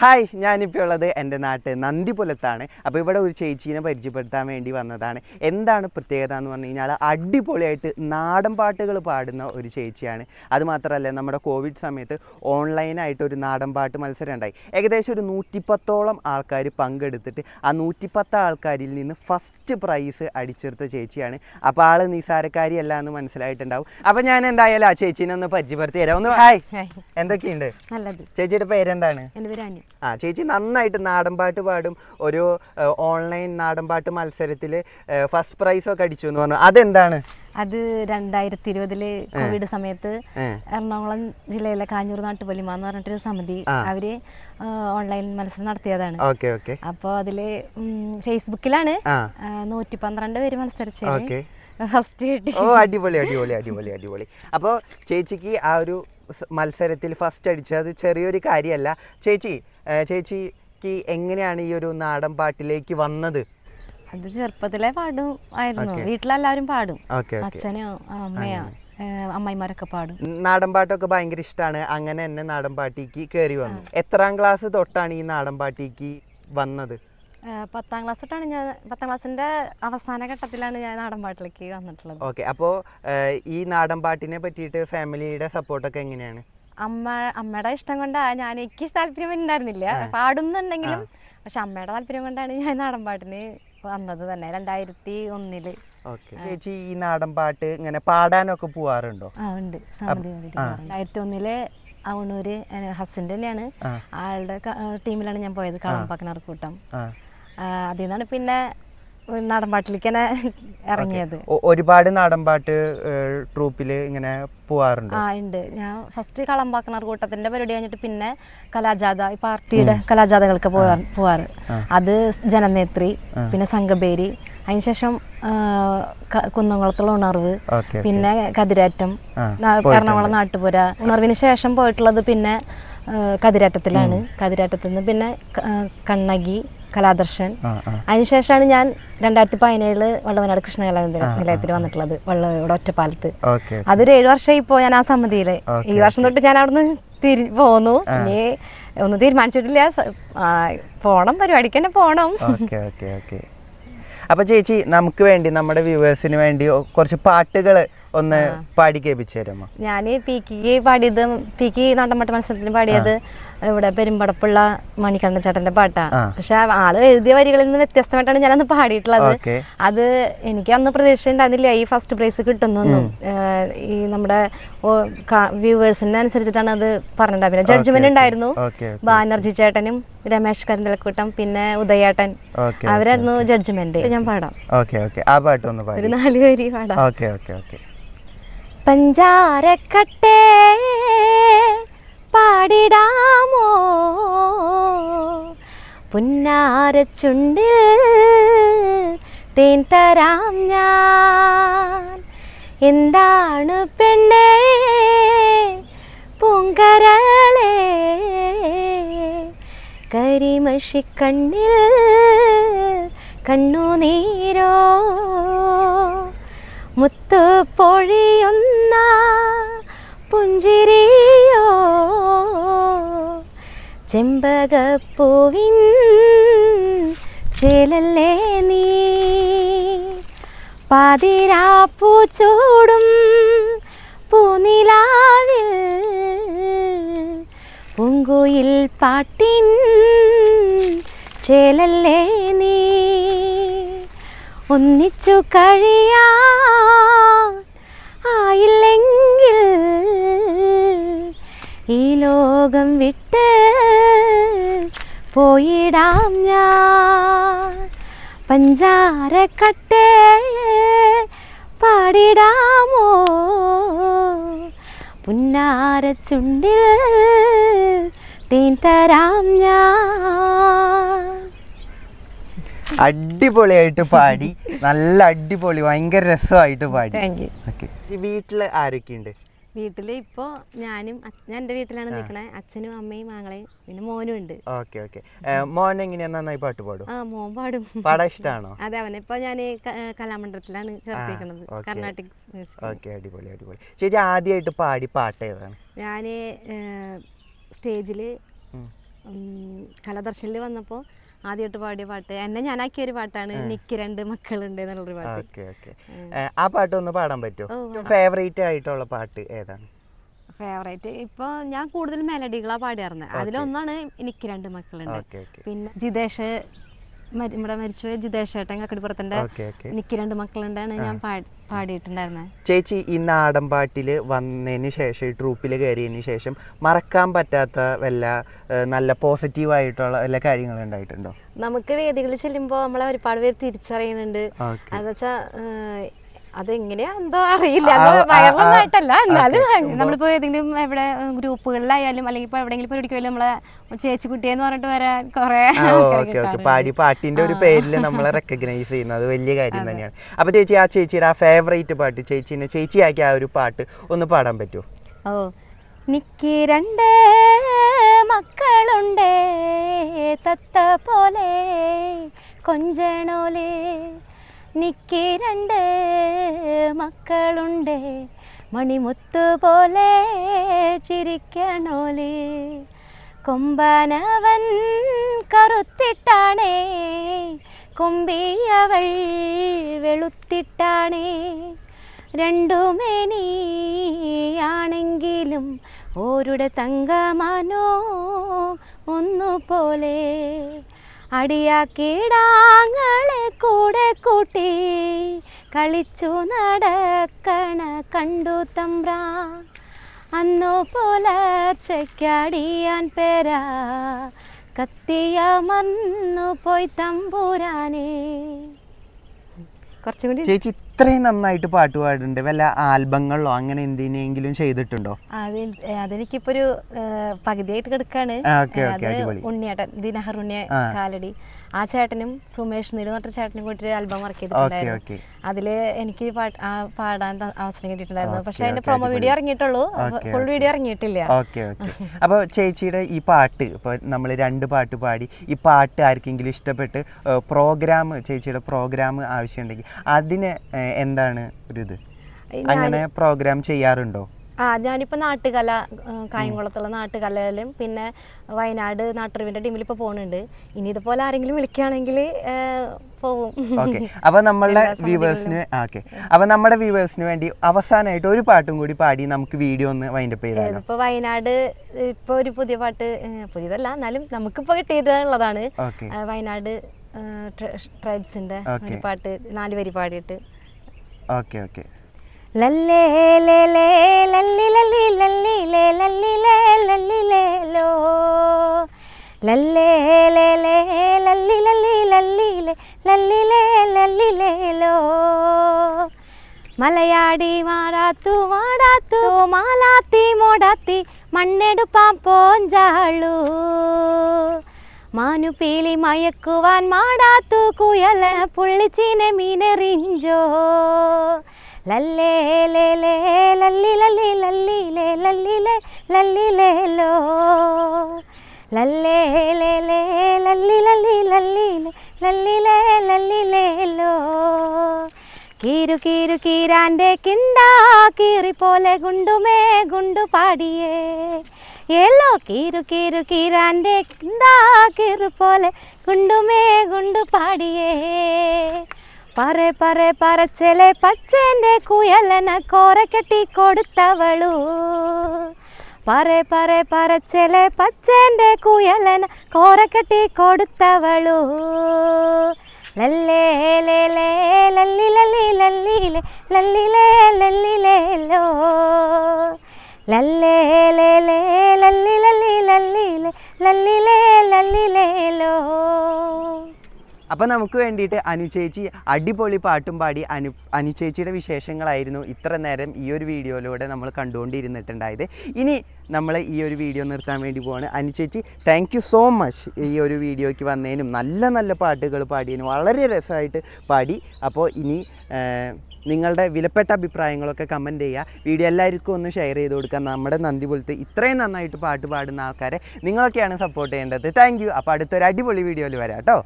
hi ഞാനിപ്പോൾ ഉള്ളത് എൻ്റെ നാട്ട് നന്ദിപുലത്താണ് അപ്പോൾ ഇവിടെ ഒരു ചേച്ചീനെ പരിചയപ്പെടുത്താൻ വേണ്ടി വന്നതാണ് എന്താണ് പ്രത്യേകത എന്ന് പറഞ്ഞു കഴിഞ്ഞാൽ അടിപൊളിയായിട്ട് നാടൻ പാട്ടുകൾ പാടുന്ന ഒരു ചേച്ചിയാണ് അതുമാത്രമല്ല നമ്മുടെ കോവിഡ് സമയത്ത് ഓൺലൈനായിട്ട് ഒരു നാടൻ പാട്ട് മത്സരം ഉണ്ടായി ഏകദേശം ഒരു നൂറ്റിപ്പത്തോളം ആൾക്കാർ പങ്കെടുത്തിട്ട് ആ നൂറ്റിപ്പത്ത് ആൾക്കാരിൽ നിന്ന് ഫസ്റ്റ് പ്രൈസ് അടിച്ചെടുത്ത ചേച്ചിയാണ് അപ്പോൾ ആൾ നിസാരക്കാരിയല്ല എന്ന് മനസ്സിലായിട്ടുണ്ടാവും അപ്പോൾ ഞാൻ എന്തായാലും ആ ചേച്ചീനെ ഒന്ന് പരിചയപ്പെടുത്തി തരാം ഒന്ന് ഹായ് എന്തൊക്കെയുണ്ട് ചേച്ചിയുടെ പേരെന്താണ് എൻ്റെ പേര് ആ ചേച്ചി നന്നായിട്ട് നാടൻപാട്ട് പാടും ഒരു ഓൺലൈൻ നാടൻപാട്ട് മത്സരത്തിൽ ഫസ്റ്റ് പ്രൈസ് ഒക്കെ അടിച്ചു എന്ന് പറഞ്ഞു അതെന്താണ് അത് രണ്ടായിരത്തി ഇരുപതില് കോവിഡ് സമയത്ത് എറണാകുളം ജില്ലയിലെ കാഞ്ഞൂർ നാട്ടുപൊലിമ എന്ന് പറഞ്ഞിട്ടൊരു സമിതി അവര് ഓൺലൈൻ മത്സരം നടത്തിയതാണ് അപ്പോൾ അതില് ഫേസ്ബുക്കിലാണ് നൂറ്റി പന്ത്രണ്ട് പേര് മത്സരിച്ചത് ഫസ്റ്റ് ഓ അടിപൊളി അടിപൊളി അടിപൊളി അടിപൊളി അപ്പോൾ ചേച്ചിക്ക് ആ ഒരു മത്സരത്തിൽ ഫസ്റ്റ് അടിച്ചത് ചെറിയൊരു കാര്യമല്ല ചേച്ചി ചേച്ചിക്ക് എങ്ങനെയാണ് ഈ ഒരു നാടൻ പാട്ടിലേക്ക് വന്നത് അത് ചെറുപ്പത്തിലെ പാടും ആയിരുന്നു വീട്ടിലെല്ലാവരും പാടും അച്ഛനോ അമ്മയോ അമ്മായിമാരൊക്കെ പാടും നാടൻ പാട്ടൊക്കെ ഭയങ്കര ഇഷ്ടമാണ് അങ്ങനെ തന്നെ നാടൻ പാട്ടിക്ക് കയറി വന്നു എത്രാം ക്ലാസ് തൊട്ടാണ് ഈ നാടൻ പാട്ടിക്ക് വന്നത് പത്താം ക്ലാസ് തൊട്ടാണ് ഞാൻ പത്താം ക്ലാസ്സിന്റെ അവസാന ഘട്ടത്തിലാണ് ഞാൻ നാടൻ പാട്ടിലേക്ക് വന്നിട്ടുള്ളത് ഓക്കെ അപ്പോൾ ഈ നാടൻ പാട്ടിനെ പറ്റിയിട്ട് ഫാമിലിയുടെ സപ്പോർട്ടൊക്കെ എങ്ങനെയാണ് അമ്മ അമ്മയുടെ ഇഷ്ടം കൊണ്ടാ ഞാൻ എനിക്ക് താല്പര്യം ഉണ്ടായിരുന്നില്ല പാടുന്നുണ്ടെങ്കിലും പക്ഷെ അമ്മയുടെ താല്പര്യം കൊണ്ടാണ് ഞാൻ പാട്ടിന് വന്നത് തന്നെ രണ്ടായിരത്തി ഒന്നില് ചേച്ചി ഈ നാടൻപാട്ട് ഇങ്ങനെ പാടാനൊക്കെ പോവാറുണ്ടോ ആ ഉണ്ട് രണ്ടായിരത്തി ഒന്നിലെ അവണൂര് ഹസ്ബൻഡ് തന്നെയാണ് ആളുടെ ടീമിലാണ് ഞാൻ പോയത് കളമ്പക്കനാർ കൂട്ടം അതിൽ നിന്നാണ് പിന്നെ നാടൻപാട്ടിലേക്ക് തന്നെ ഇറങ്ങിയത് ഒരുപാട് നാടൻപാട്ട് ട്രൂപ്പിൽ ഇങ്ങനെ പോവാറുണ്ട് ആ ഉണ്ട് ഞാൻ ഫസ്റ്റ് കളമ്പാക്കണർ കൂട്ടത്തിന്റെ പരിപാടി കഴിഞ്ഞിട്ട് പിന്നെ കലാജാഥ ഈ പാർട്ടിയുടെ കലാജാഥകൾക്ക് പോവാറ് അത് ജനനേത്രി പിന്നെ സംഘപേരി അതിനുശേഷം കുന്നംകുളത്തുള്ള ഉണർവ് പിന്നെ കതിരാറ്റം എറണാകുളം നാട്ടുപുര ഉണർവിന് ശേഷം പോയിട്ടുള്ളത് പിന്നെ കതിരാറ്റത്തിലാണ് കതിരാറ്റത്തിൽ നിന്ന് പിന്നെ കണ്ണകി കലാദർശൻ അതിനുശേഷമാണ് ഞാൻ രണ്ടായിരത്തി പതിനേഴില് വള്ളവനാട് കൃഷ്ണ നിലയത്തിൽ വന്നിട്ടുള്ളത് വള്ള ഒറ്റപ്പാലത്ത് അതൊരു ഏഴു വർഷമായി ഇപ്പോൾ ഞാൻ ആ സമിതിയില് ഈ വർഷം തൊട്ട് ഞാൻ അവിടെ തിരി പോന്നു ഇനി ഒന്നും തീരുമാനിച്ചിട്ടില്ല പോണം പരിപാടിക്ക് തന്നെ പോണം അപ്പൊ ചേച്ചി നമുക്ക് വേണ്ടി നമ്മുടെ വ്യൂവേഴ്സിന് വേണ്ടി കുറച്ച് പാട്ടുകൾ ഒന്ന് പാടി കേൾപ്പിച്ചു തരുമോ ഞാൻ പി കെ പാടിയത് പി കെ നാട്ടമ്പട്ട മത്സരത്തിന് പാടിയത് ഇവിടെ പെരുമ്പടപ്പുള്ള മണിക്കണ്ണൻ ചേട്ടന്റെ പാട്ടാ പക്ഷെ ആള് എഴുതിയ വരികളിൽ നിന്ന് വ്യത്യസ്തമായിട്ടാണ് ഞാൻ പാടിയിട്ടുള്ളത് അത് എനിക്ക് അന്ന് പ്രതീക്ഷ ഉണ്ടായിരുന്നില്ല ഈ ഫസ്റ്റ് പ്രൈസ് കിട്ടുന്നു ഈ നമ്മുടെ വ്യൂവേഴ്സിന്റെ അനുസരിച്ചിട്ടാണ് അത് പറഞ്ഞിട്ടുണ്ടായത് ജഡ്ജ്മെന്റ് ഉണ്ടായിരുന്നു ബാനർജി ചേട്ടനും രമേശ് കരിന്തലക്കൂട്ടം പിന്നെ ഉദയേട്ടൻ അവരായിരുന്നു ജഡ്ജ്മെന്റ് ഞാൻ പാടാം ഒരു നാല് പേര് പാടാം പഞ്ചാരക്കട്ടേ പാടിടാമോ പുന്നാരച്ചുണ്ടിൽ തേൻ തരാം ഞാൻ എന്താണ് പെണ്ണേ പൂങ്കരളേ കരിമഷിക്കണ്ണിൽ കണ്ണുനീരോ മുത്തു പൊഴിയുന്ന ചെമ്പകപ്പൂവിൻ ചേലല്ലേ നീ പാതിരാപ്പൂ ചൂടും പൂനിലാവിൽ പൂങ്കുയിൽ പാട്ടിൻ ചേലല്ലേ നീ ഒന്നിച്ചു കഴിയാ ആയില്ലെങ്കിൽ ഈ ലോകം വിട്ട് പോയിടാം ഞാൻ പഞ്ചാരക്കട്ടേ പാടിടാമോ പുന്നാരച്ചുണ്ടിൽ തേൻ തരാം ഞാൻ അടിപൊളിയായിട്ട് പാടി നല്ല അടിപൊളി ഭയങ്കര രസമായിട്ട് പാടി വീട്ടിൽ ആരൊക്കെയുണ്ട് വീട്ടിൽ ഇപ്പോ ഞാനും ഞാൻ എന്റെ വീട്ടിലാണ് നിൽക്കണേ അച്ഛനും അമ്മയും ആങ്ങളെയും പിന്നെ മോനും ഉണ്ട് ഓക്കെ ഓക്കെ മോൻ എങ്ങനെയാ നന്നായി പാട്ട് പാടും ആ മോൻ പാടും പാടാൻ ഇഷ്ടമാണോ അതെ അവനെ ഇപ്പൊ ഞാൻ കലാമണ്ഡലത്തിലാണ് ചേർത്തിരിക്കുന്നത് കർണാട്ടിക് ഓക്കെ അടിപൊളി അടിപൊളി ചേച്ചി ആദ്യമായിട്ട് പാടി പാട്ട് ഏതാണ് ഞാൻ സ്റ്റേജിൽ കലാദർശനിൽ വന്നപ്പോൾ ആദ്യമായിട്ട് പാടിയ പാട്ട് എന്നെ ഞാനാക്കിയ ഒരു പാട്ടാണ് എനിക്ക് രണ്ട് മക്കളുണ്ട് എന്നുള്ളൊരു പാട്ട് ആ പാട്ട് ഒന്ന് പാടാൻ പറ്റുമോ ഫേവറേറ്റ് ആയിട്ടുള്ള പാട്ട് ഏതാണ് ഫേവറേറ്റ് ഇപ്പൊ ഞാൻ കൂടുതൽ മെലഡികളാ പാടിയാറുന്നത് അതിലൊന്നാണ് എനിക്ക് രണ്ട് മക്കളുണ്ട് പിന്നെ ജിതേഷ് ഇവിടെ മരിച്ചുപോയ ജിതേഷേട്ടൻ കക്കടിപ്പുറത്തിന്റെ എനിക്ക് രണ്ട് മക്കളുണ്ടാണ് ഞാൻ പാടിയിട്ടുണ്ടായിരുന്നത് ചേച്ചി ഈ നാടൻപാട്ടില് പാട്ടിൽ വന്നതിന് ശേഷം ഈ ട്രൂപ്പിൽ കയറിയതിന് ശേഷം മറക്കാൻ പറ്റാത്ത വല്ല നല്ല പോസിറ്റീവ് ആയിട്ടുള്ള വല്ല കാര്യങ്ങൾ ഉണ്ടായിട്ടുണ്ടോ നമുക്ക് വേദികളിൽ ചെല്ലുമ്പോൾ നമ്മളെ ഒരുപാട് പേര് തിരിച്ചറിയുന്നുണ്ട് വെച്ചാ അതെങ്ങനെയാ എന്തോ അറിയില്ല വൈറലായിട്ടല്ല എന്നാലും നമ്മളിപ്പോ ഏതെങ്കിലും എവിടെ ഗ്രൂപ്പുകളിലായാലും അല്ലെങ്കിൽ ഇപ്പൊ ഇപ്പൊ പരിപാടിക്കുമല്ലോ നമ്മളെ ചേച്ചി കുട്ടിയെന്ന് പറഞ്ഞിട്ട് വരാൻ കൊറേ പാടി പാട്ടിന്റെ ഒരു പേരിൽ നമ്മളെ റെക്കഗ്നൈസ് ചെയ്യുന്നത് വലിയ കാര്യം തന്നെയാണ് അപ്പൊ ചേച്ചി ആ ചേച്ചിയുടെ ആ ഫേവറേറ്റ് പാട്ട് ചേച്ചിനെ ചേച്ചിയാക്കി ആ ഒരു പാട്ട് ഒന്ന് പാടാൻ പറ്റുമോ ഓ നിക്ക് രണ്ട് മക്കളുണ്ട് തത്ത പോലെ കൊഞ്ചണോലേ നിക്ക് രണ്ട് മക്കളുണ്ട് മണിമുത്ത് പോലെ ചിരിക്കണോലി കൊമ്പനവൻ കറുത്തിട്ടാണേ കൊമ്പിയവൾ വെളുത്തിട്ടാണേ രണ്ടുമേനിയാണെങ്കിലും ഓരുടെ തങ്കമാനോ ഒന്നുപോലെ അടിയാക്കിടാങ്ങളെ കൂടെ കൂട്ടി കളിച്ചു നടക്കണ കണ്ടു തമ്പ്രാ അന്നു പുലർച്ചയ്ക്കടിയാൻ പേരാ കത്തിയമന്നു പോയി തമ്പൂരാനേ ചേച്ചി ഇത്രയും നന്നായിട്ട് പാട്ട് പാടുന്നുണ്ട് വല്ല ആൽബങ്ങളോ അങ്ങനെ എന്തിനെങ്കിലും ചെയ്തിട്ടുണ്ടോ അതെനിക്കിപ്പോ ഒരു പകുതിയായിട്ട് കിടക്കാണ് ഉണ്ണിയേട്ടൻ ദിനഹർ ഉണ്ണിയ കാലടി ആ ചേട്ടനും സുമേഷ് നീലനൊട്ട ചേട്ടനും കൂടി ഒരു ആൽബം വർക്ക് ചെയ്തിട്ടുണ്ടായിരുന്നു അതില് എനിക്ക് പാടാൻ അവസരം കിട്ടിയിട്ടുണ്ടായിരുന്നു പക്ഷെ അതിന്റെ പ്രൊമോ വീഡിയോ ഇറങ്ങിയിട്ടുള്ളൂ ഫുൾ വീഡിയോ ഇറങ്ങിയിട്ടില്ല ഓക്കെ ഓക്കെ അപ്പോൾ ചേച്ചിയുടെ ഈ പാട്ട് ഇപ്പൊ നമ്മൾ രണ്ട് പാട്ട് പാടി ഈ പാട്ട് ആർക്കെങ്കിലും ഇഷ്ടപ്പെട്ട് പ്രോഗ്രാം ചേച്ചിയുടെ പ്രോഗ്രാം ആവശ്യമുണ്ടെങ്കിൽ അതിന് എന്താണ് ഒരു ഇത് അങ്ങനെ പ്രോഗ്രാം ചെയ്യാറുണ്ടോ ആ ഞാനിപ്പോൾ നാട്ടുകല കായംകുളത്തുള്ള നാട്ടുകലയിലും പിന്നെ വയനാട് നാട്ടുറിവിൻ്റെ ടീമിൽ ഇപ്പോൾ പോകുന്നുണ്ട് ഇനി ഇതുപോലെ ആരെങ്കിലും വിളിക്കുകയാണെങ്കിൽ പോകും ഓക്കെ അപ്പോൾ നമ്മളുടെ വ്യൂവേഴ്സിന് ഓക്കെ അപ്പോൾ നമ്മുടെ വ്യൂവേഴ്സിന് വേണ്ടി അവസാനമായിട്ട് ഒരു പാട്ടും കൂടി പാടി നമുക്ക് വീഡിയോ ഒന്ന് വൈൻഡപ്പ് ചെയ്താലും ഇപ്പോൾ വയനാട് ഇപ്പോൾ ഒരു പുതിയ പാട്ട് പുതിയതല്ല എന്നാലും നമുക്കിപ്പോൾ കിട്ടിയതുള്ളതാണ് വയനാട് ട്രൈബ്സിൻ്റെ പാട്ട് നാല് വരി പാടിയിട്ട് ഓക്കെ ഓക്കെ லல்லே லேலே லல்லி லல்லி லல்லி லே லல்லி லே லல்லி லேலோ லல்லே லேலே லல்லி லல்லி லல்லி லே லல்லி லே லல்லி லேலோ மலையாடி மாடாத்து மாடாத்து மாலாத்தி மோடாத்தி மண்ணெடுப்பான் போஞ்சாளு മാനു പീലി മയക്കുവാൻ മാടാത്തു കുയല പുള്ളിച്ചിനെ മീനെറിഞ്ചോ ലല്ലേ ലേ ലേ ലല്ലി ലല്ലി ലല്ലി ലേ ലല്ലി ലേ ലല്ലി ലേ ലല്ലേ ലേ ലേ ലല്ലി ലല്ലി ലല്ലി ലല്ലി ലേ ലല്ലി ലേ ലോ കീരു കീരു കീരാൻ്റെ കിണ്ടാ കീറി പോലെ ഗുണ്ടുമേ ഗുണ്ടു പാടിയേ ഏല്ലോ കീരു കീരു കീരാൻ്റെ കിണ്ടാ കീറു പോലെ ഗുണ്ടുമേ ഗുണ്ടു പാടിയേ പറേ പറേ പറച്ചലെ പച്ചേൻ്റെ കുയലന കോര കെട്ടി കൊടുത്തവളു പറേ പറേ പറച്ചലെ പച്ചേൻ്റെ കുയലന കോര കെട്ടി കൊടുത്തവളു ലല്ലേ ലല്ലേ ലല്ലി ലല്ലി ലല്ലിലെ ലല്ലിലേ ലല്ലിലേലോ ലല്ലേ ലല്ലേ ലല്ലി ലല്ലി ലല്ലിലെ ലല്ലിലേ ലല്ലിലേലോ അപ്പോൾ നമുക്ക് വേണ്ടിയിട്ട് അനുചേച്ചി ചേച്ചി അടിപൊളി പാട്ടും പാടി അനു അനുചേച്ചിയുടെ ചേച്ചിയുടെ വിശേഷങ്ങളായിരുന്നു ഇത്ര നേരം ഈ ഒരു വീഡിയോയിലൂടെ നമ്മൾ കണ്ടുകൊണ്ടിരുന്നിട്ടുണ്ടായത് ഇനി നമ്മൾ ഈ ഒരു വീഡിയോ നിർത്താൻ വേണ്ടി പോവാണ് അനുചേച്ചി ചേച്ചി താങ്ക് യു സോ മച്ച് ഈ ഒരു വീഡിയോയ്ക്ക് വന്നതിനും നല്ല നല്ല പാട്ടുകൾ പാടിയതിനും വളരെ രസമായിട്ട് പാടി അപ്പോൾ ഇനി നിങ്ങളുടെ വിലപ്പെട്ട അഭിപ്രായങ്ങളൊക്കെ കമൻറ്റ് ചെയ്യുക വീഡിയോ എല്ലാവർക്കും ഒന്ന് ഷെയർ ചെയ്ത് കൊടുക്കുക നമ്മുടെ നന്ദി പോലത്തെ ഇത്രയും നന്നായിട്ട് പാട്ട് പാടുന്ന ആൾക്കാരെ നിങ്ങളൊക്കെയാണ് സപ്പോർട്ട് ചെയ്യേണ്ടത് താങ്ക് യു അപ്പോൾ അടുത്തൊരു അടിപൊളി വീഡിയോയിൽ വരാം കേട്ടോ